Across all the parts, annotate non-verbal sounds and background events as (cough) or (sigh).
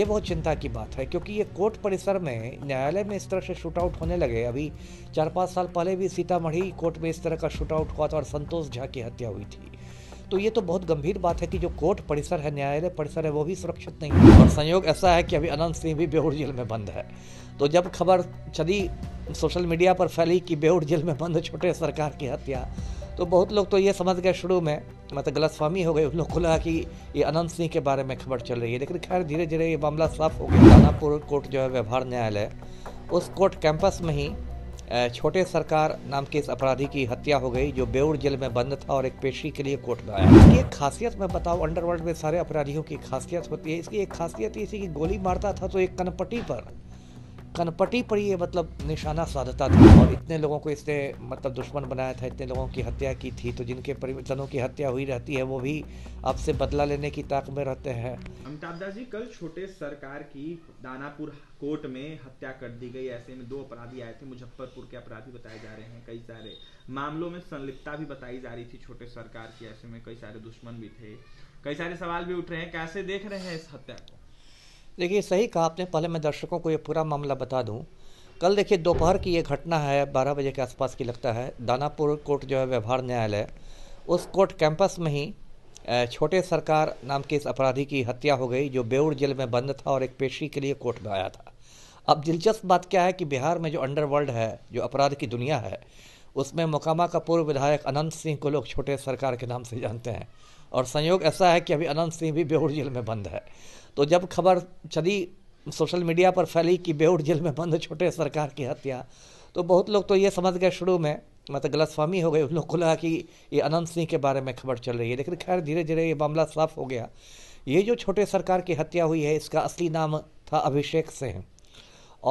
ये बहुत चिंता की बात है क्योंकि ये कोर्ट परिसर में न्यायालय में इस तरह से शूट आउट होने लगे अभी चार पाँच साल पहले भी सीतामढ़ी कोर्ट में इस तरह का शूट आउट हुआ था और संतोष झा की हत्या हुई थी तो ये तो बहुत गंभीर बात है कि जो कोर्ट परिसर है न्यायालय परिसर है वो भी सुरक्षित नहीं है और संयोग ऐसा है कि अभी अनंत सिंह भी बेहूर जेल में बंद है तो जब खबर चली सोशल मीडिया पर फैली कि बेहूर जेल में बंद छोटे सरकार की हत्या तो बहुत लोग तो ये समझ गए शुरू में मतलब गलत फहमी हो गई उन लोग को लगा कि ये अनंत सिंह के बारे में खबर चल रही है लेकिन खैर धीरे धीरे ये मामला साफ हो गया दानापुर कोर्ट जो है व्यवहार न्यायालय उस कोर्ट कैंपस में ही छोटे सरकार नाम के इस अपराधी की हत्या हो गई जो बेउर जेल में बंद था और एक पेशी के लिए कोर्ट में आया इसकी एक खासियत मैं बताऊँ अंडरवर्ल्ड में सारे अपराधियों की खासियत होती है इसकी एक खासियत ये थी कि गोली मारता था तो एक कनपट्टी पर कनपटी पर ये मतलब निशाना साधता था और इतने लोगों को इसने मतलब दुश्मन बनाया था इतने लोगों की हत्या की थी तो जिनके परिजनों की हत्या हुई रहती है वो भी आपसे बदला लेने की ताक में रहते हैं अमिताभ दास जी कल छोटे सरकार की दानापुर कोर्ट में हत्या कर दी गई ऐसे में दो अपराधी आए थे मुजफ्फरपुर के अपराधी बताए जा रहे हैं कई सारे मामलों में संलिप्तता भी बताई जा रही थी छोटे सरकार की ऐसे में कई सारे दुश्मन भी थे कई सारे सवाल भी उठ रहे हैं कैसे देख रहे हैं इस हत्या को देखिए सही कहा आपने पहले मैं दर्शकों को ये पूरा मामला बता दूँ कल देखिए दोपहर की ये घटना है बारह बजे के आसपास की लगता है दानापुर कोर्ट जो है व्यवहार न्यायालय उस कोर्ट कैंपस में ही छोटे सरकार नाम के इस अपराधी की हत्या हो गई जो बेउर जेल में बंद था और एक पेशी के लिए कोर्ट में आया था अब दिलचस्प बात क्या है कि बिहार में जो अंडरवर्ल्ड है जो अपराध की दुनिया है उसमें मोकामा का पूर्व विधायक अनंत सिंह को लोग छोटे सरकार के नाम से जानते हैं और संयोग ऐसा है कि अभी अनंत सिंह भी बेहूर जेल में बंद है तो जब खबर चली सोशल मीडिया पर फैली कि बेहूर जेल में बंद छोटे सरकार की हत्या तो बहुत लोग तो ये समझ गए शुरू में मतलब गलतफहमी हो गई उन लोग को लगा कि ये अनंत सिंह के बारे में खबर चल रही है लेकिन खैर धीरे धीरे ये मामला साफ हो गया ये जो छोटे सरकार की हत्या हुई है इसका असली नाम था अभिषेक सिंह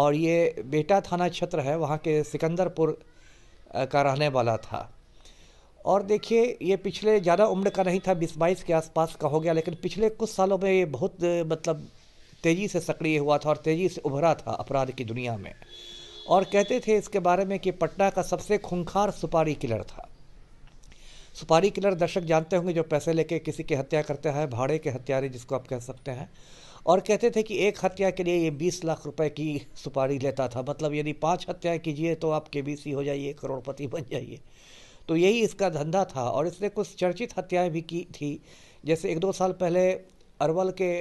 और ये बेटा थाना क्षेत्र है वहाँ के सिकंदरपुर का रहने वाला था और देखिए ये पिछले ज़्यादा उम्र का नहीं था बीस बाईस के आसपास का हो गया लेकिन पिछले कुछ सालों में ये बहुत मतलब तेज़ी से सक्रिय हुआ था और तेज़ी से उभरा था अपराध की दुनिया में और कहते थे इसके बारे में कि पटना का सबसे खूंखार सुपारी किलर था सुपारी किलर दर्शक जानते होंगे जो पैसे लेके किसी की हत्या करते हैं भाड़े के हत्यारे जिसको आप कह सकते हैं और कहते थे कि एक हत्या के लिए ये बीस लाख रुपए की सुपारी लेता था मतलब यदि पाँच हत्याएँ कीजिए तो आप के हो जाइए करोड़पति बन जाइए तो यही इसका धंधा था और इसने कुछ चर्चित हत्याएं भी की थी जैसे एक दो साल पहले अरवल के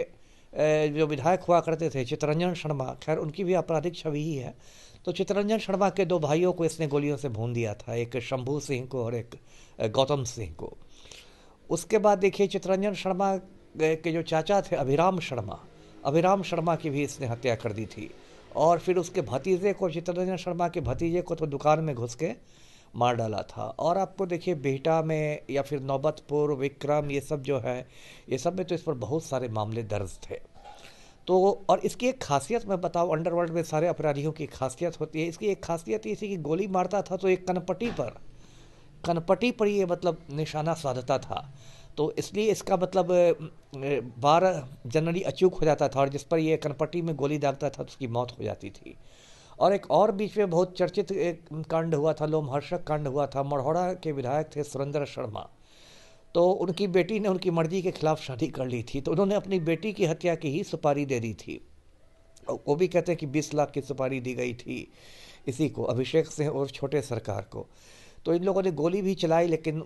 जो विधायक हुआ करते थे चितरंजन शर्मा खैर उनकी भी आपराधिक छवि ही है तो चितरंजन शर्मा के दो भाइयों को इसने गोलियों से भून दिया था एक शंभू सिंह को और एक गौतम सिंह को उसके बाद देखिए चितरंजन शर्मा के जो चाचा थे अभिराम शर्मा अभिराम शर्मा की भी इसने हत्या कर दी थी और फिर उसके भतीजे को चितरंजन शर्मा के भतीजे को तो दुकान में घुस के मार डाला था और आपको देखिए बेटा में या फिर नौबतपुर विक्रम ये सब जो है ये सब में तो इस पर बहुत सारे मामले दर्ज थे तो और इसकी एक खासियत मैं बताऊँ अंडरवर्ल्ड में सारे अपराधियों की खासियत होती है इसकी एक खासियत ये थी कि गोली मारता था तो एक कनपट्टी पर कनपट्टी पर ये मतलब निशाना साधता था तो इसलिए इसका मतलब बार जनरली अचूक हो जाता था और जिस पर ये कनपट्टी में गोली डालता था तो उसकी मौत हो जाती थी और एक और बीच में बहुत चर्चित एक कांड हुआ था लोमहर्षक कांड हुआ था मढ़ौड़ा के विधायक थे सुरेंद्र शर्मा तो उनकी बेटी ने उनकी मर्जी के खिलाफ शादी कर ली थी तो उन्होंने अपनी बेटी की हत्या की ही सुपारी दे दी थी वो भी कहते हैं कि बीस लाख की सुपारी दी गई थी इसी को अभिषेक सिंह और छोटे सरकार को तो इन लोगों ने गोली भी चलाई लेकिन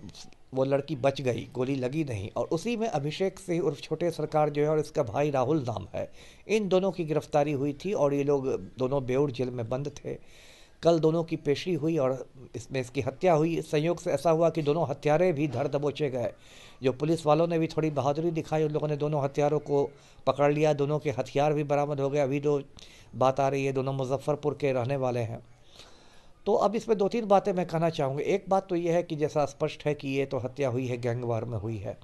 वो लड़की बच गई गोली लगी नहीं और उसी में अभिषेक सिंह उर्फ छोटे सरकार जो है और इसका भाई राहुल नाम है इन दोनों की गिरफ्तारी हुई थी और ये लोग दोनों बेउर जेल में बंद थे कल दोनों की पेशी हुई और इसमें इसकी हत्या हुई संयोग से ऐसा हुआ कि दोनों हत्यारे भी धर दबोचे गए जो पुलिस वालों ने भी थोड़ी बहादुरी दिखाई उन लोगों ने दोनों हथियारों को पकड़ लिया दोनों के हथियार भी बरामद हो गए अभी जो बात आ रही है दोनों मुजफ्फरपुर के रहने वाले हैं तो अब इसमें दो तीन बातें मैं कहना चाहूँगा एक बात तो ये है कि जैसा स्पष्ट है कि ये तो हत्या हुई है गैंगवार में हुई है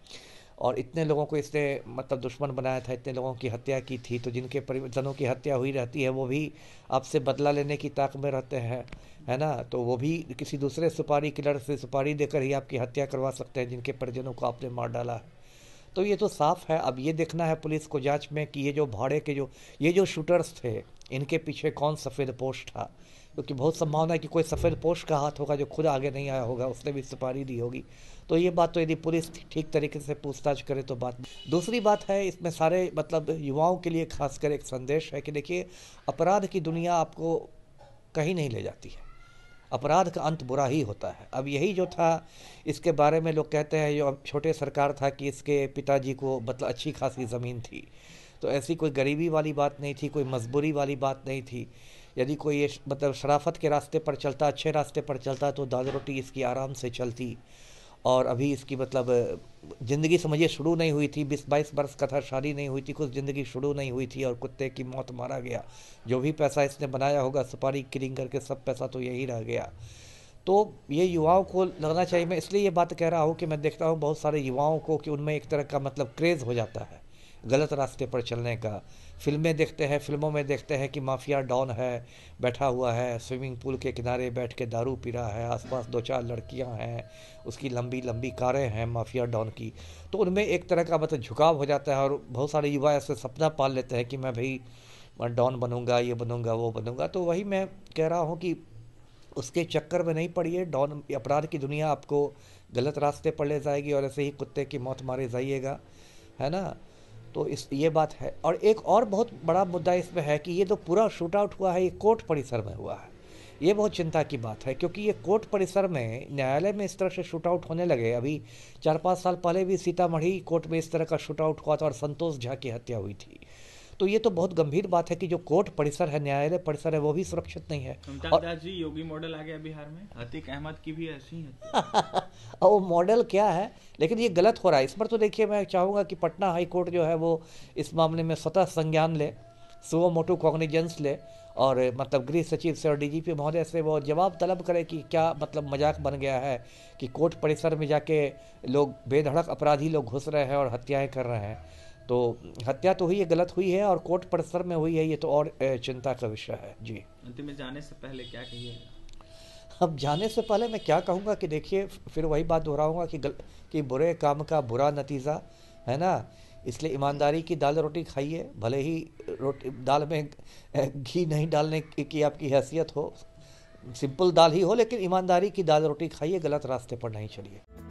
और इतने लोगों को इसने मतलब दुश्मन बनाया था इतने लोगों की हत्या की थी तो जिनके परिजनों की हत्या हुई रहती है वो भी आपसे बदला लेने की ताक में रहते हैं है ना तो वो भी किसी दूसरे सुपारी किलर से सुपारी देकर ही आपकी हत्या करवा सकते हैं जिनके परिजनों को आपने मार डाला है तो ये तो साफ है अब ये देखना है पुलिस को जांच में कि ये जो भाड़े के जो ये जो शूटर्स थे इनके पीछे कौन सफ़ेद पोस्ट था क्योंकि बहुत संभावना है कि कोई सफ़ेद पोष का हाथ होगा जो खुद आगे नहीं आया होगा उसने भी सुपारी दी होगी तो ये बात तो यदि पुलिस ठीक तरीके से पूछताछ करे तो बात दूसरी बात है इसमें सारे मतलब युवाओं के लिए खासकर एक संदेश है कि देखिए अपराध की दुनिया आपको कहीं नहीं ले जाती है अपराध का अंत बुरा ही होता है अब यही जो था इसके बारे में लोग कहते हैं जो अब छोटे सरकार था कि इसके पिताजी को मतलब अच्छी खासी ज़मीन थी तो ऐसी कोई गरीबी वाली बात नहीं थी कोई मजबूरी वाली बात नहीं थी यदि कोई मतलब शराफत के रास्ते पर चलता अच्छे रास्ते पर चलता तो दाल रोटी इसकी आराम से चलती और अभी इसकी मतलब ज़िंदगी समझिए शुरू नहीं हुई थी बीस बाईस बरस का था शादी नहीं हुई थी कुछ ज़िंदगी शुरू नहीं हुई थी और कुत्ते की मौत मारा गया जो भी पैसा इसने बनाया होगा सुपारी किलिंग करके सब पैसा तो यही रह गया तो ये युवाओं को लगना चाहिए मैं इसलिए ये बात कह रहा हूँ कि मैं देखता हूँ बहुत सारे युवाओं को कि उनमें एक तरह का मतलब क्रेज़ हो जाता है गलत रास्ते पर चलने का फिल्में देखते हैं फिल्मों में देखते हैं कि माफिया डॉन है बैठा हुआ है स्विमिंग पूल के किनारे बैठ के दारू पी रहा है आसपास दो चार लड़कियां हैं उसकी लंबी लंबी कारें हैं माफिया डॉन की तो उनमें एक तरह का मतलब झुकाव हो जाता है और बहुत सारे युवा ऐसे सपना पाल लेते हैं कि मैं भाई डॉन बनूंगा ये बनूंगा वो बनूंगा तो वही मैं कह रहा हूँ कि उसके चक्कर में नहीं पड़िए डॉन अपराध की दुनिया आपको गलत रास्ते पर ले जाएगी और ऐसे ही कुत्ते की मौत मारे जाइएगा है ना तो इस ये बात है और एक और बहुत बड़ा मुद्दा इसमें है कि ये जो पूरा शूट आउट हुआ है ये कोर्ट परिसर में हुआ है ये बहुत चिंता की बात है क्योंकि ये कोर्ट परिसर में न्यायालय में इस तरह से शूट आउट होने लगे अभी चार पाँच साल पहले भी सीतामढ़ी कोर्ट में इस तरह का शूट आउट हुआ था और संतोष झा की हत्या हुई थी तो ये तो बहुत गंभीर बात है कि जो कोर्ट परिसर है न्यायालय परिसर है वो भी सुरक्षित नहीं है और जी योगी मॉडल आ गया बिहार में अतिक अहमद की भी ऐसी (laughs) अब (laughs) वो मॉडल क्या है लेकिन ये गलत हो रहा है इस पर तो देखिए मैं चाहूँगा कि पटना हाई कोर्ट जो है वो इस मामले में स्वतः संज्ञान ले सुबह मोटू कॉग्निजेंस ले और मतलब गृह सचिव से और डीजीपी महोदय से वो जवाब तलब करे कि क्या मतलब मजाक बन गया है कि कोर्ट परिसर में जाके लोग बेधड़क अपराधी लोग घुस रहे हैं और हत्याएं कर रहे हैं तो हत्या तो हुई है गलत हुई है और कोर्ट परिसर में हुई है ये तो और चिंता का विषय है जी अंतिम में जाने से पहले क्या कहिएगा अब जाने से पहले मैं क्या कहूँगा कि देखिए फिर वही बात दोहराऊँगा कि गल कि बुरे काम का बुरा नतीजा है ना इसलिए ईमानदारी की दाल रोटी खाइए भले ही रोटी दाल में घी नहीं डालने की आपकी हैसियत हो सिंपल दाल ही हो लेकिन ईमानदारी की दाल रोटी खाइए गलत रास्ते पर नहीं चलिए